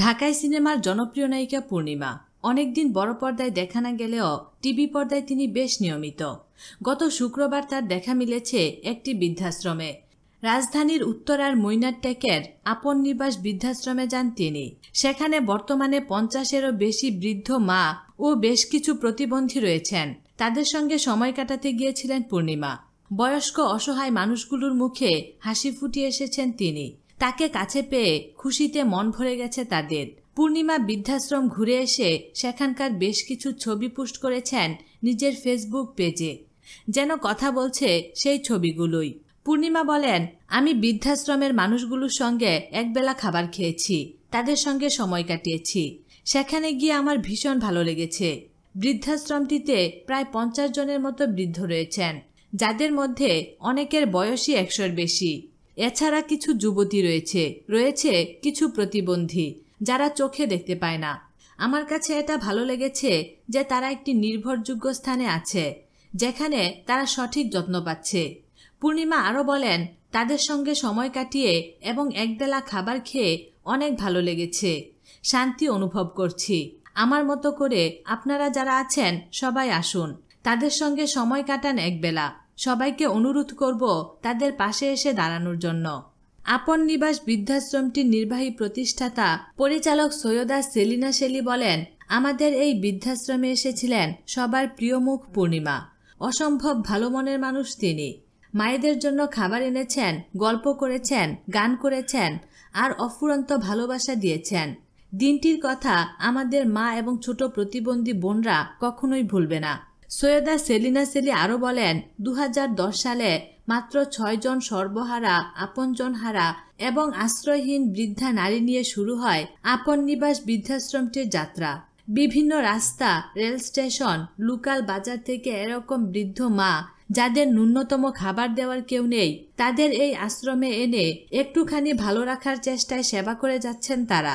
ঢাকায় সিনেমার জনপ্রিয় নায়িকা পূর্ণিমা অনেকদিন বড় পর্দায় দেখা না গেলেও টিভি পর্দায় তিনি বেশ নিয়মিত গত শুক্রবার তার দেখা মিলেছে একটি বৃদ্ধাশ্রমে রাজধানীর উত্তরার মৈনারটেকের আপন নিবাস বৃদ্ধাশ্রমে যান তিনি সেখানে বর্তমানে পঞ্চাশেরও বেশি বৃদ্ধ মা ও বেশ কিছু প্রতিবন্ধী রয়েছেন তাদের সঙ্গে সময় কাটাতে গিয়েছিলেন পূর্ণিমা বয়স্ক অসহায় মানুষগুলোর মুখে হাসি ফুটিয়ে এসেছেন তিনি তাকে কাছে পেয়ে খুশিতে মন ভরে গেছে তাদের পূর্ণিমা বৃদ্ধাশ্রম ঘুরে এসে সেখানকার বেশ কিছু ছবি পোস্ট করেছেন নিজের ফেসবুক পেজে যেন কথা বলছে সেই ছবিগুলোই পূর্ণিমা বলেন আমি বৃদ্ধাশ্রমের মানুষগুলোর সঙ্গে একবেলা খাবার খেয়েছি তাদের সঙ্গে সময় কাটিয়েছি সেখানে গিয়ে আমার ভীষণ ভালো লেগেছে বৃদ্ধাশ্রমটিতে প্রায় পঞ্চাশ জনের মতো বৃদ্ধ রয়েছেন যাদের মধ্যে অনেকের বয়সই একশোর বেশি এছাড়া কিছু যুবতী রয়েছে রয়েছে কিছু প্রতিবন্ধী যারা চোখে দেখতে পায় না আমার কাছে এটা ভালো লেগেছে যে তারা একটি নির্ভরযোগ্য স্থানে আছে যেখানে তারা সঠিক যত্ন পাচ্ছে পূর্ণিমা আরও বলেন তাদের সঙ্গে সময় কাটিয়ে এবং একবেলা খাবার খেয়ে অনেক ভালো লেগেছে শান্তি অনুভব করছি আমার মতো করে আপনারা যারা আছেন সবাই আসুন তাদের সঙ্গে সময় কাটান একবেলা সবাইকে অনুরোধ করব তাদের পাশে এসে দাঁড়ানোর জন্য আপন নিবাস বৃদ্ধাশ্রমটির নির্বাহী প্রতিষ্ঠাতা পরিচালক সৈয়দা সেলিনা শেলি বলেন আমাদের এই বৃদ্ধাশ্রমে এসেছিলেন সবার প্রিয় মুখ পূর্ণিমা অসম্ভব ভালো মনের মানুষ তিনি মায়েদের জন্য খাবার এনেছেন গল্প করেছেন গান করেছেন আর অফুরন্ত ভালোবাসা দিয়েছেন দিনটির কথা আমাদের মা এবং ছোট প্রতিবন্ধী বোনরা কখনোই ভুলবে না সৈয়দা সেলিনা সেলি আরও বলেন দু সালে মাত্র ছয়জন সর্বহারা আপনজন হারা এবং আশ্রয়হীন বৃদ্ধা নারী নিয়ে শুরু হয় আপন নিবাস বৃদ্ধাশ্রমটির যাত্রা বিভিন্ন রাস্তা রেল স্টেশন লোকাল বাজার থেকে এরকম বৃদ্ধ মা যাদের ন্যূনতম খাবার দেওয়ার কেউ নেই তাদের এই আশ্রমে এনে একটুখানি ভালো রাখার চেষ্টায় সেবা করে যাচ্ছেন তারা